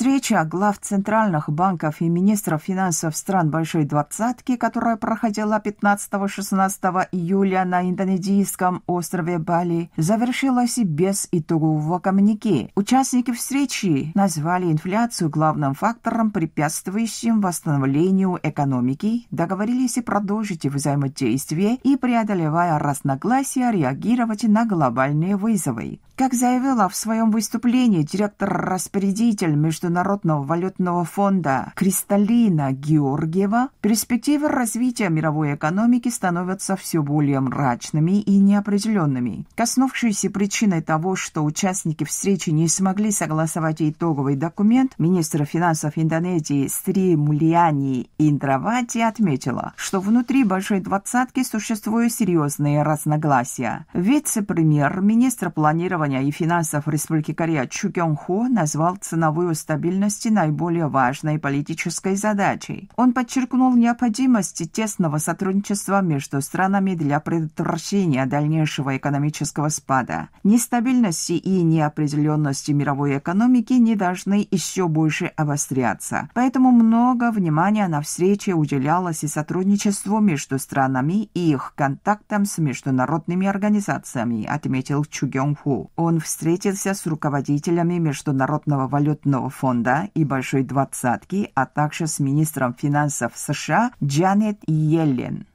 Встреча глав центральных банков и министров финансов стран Большой Двадцатки, которая проходила 15-16 июля на индонезийском острове Бали, завершилась и без итогового коммунике. Участники встречи назвали инфляцию главным фактором, препятствующим восстановлению экономики, договорились и продолжить взаимодействие и, преодолевая разногласия, реагировать на глобальные вызовы. Как заявила в своем выступлении директор-распорядитель между Международного валютного фонда Кристалина Георгиева, перспективы развития мировой экономики становятся все более мрачными и неопределенными. Коснувшейся причиной того, что участники встречи не смогли согласовать итоговый документ, министр финансов Индонезии Стри Мулиани Индравати отметила, что внутри Большой Двадцатки существуют серьезные разногласия. Вице-премьер, министр планирования и финансов Республики Корея Чу Кён Хо назвал ценовую стабильность стабильности наиболее важной политической задачей. Он подчеркнул необходимость тесного сотрудничества между странами для предотвращения дальнейшего экономического спада. Нестабильности и неопределенности мировой экономики не должны еще больше обостряться. Поэтому много внимания на встрече уделялось и сотрудничеству между странами и их контактам с международными организациями, отметил Чу Гён Ху. Он встретился с руководителями Международного валютного фонда фонда и Большой двадцатки, а также с министром финансов США Джанет Йеллен.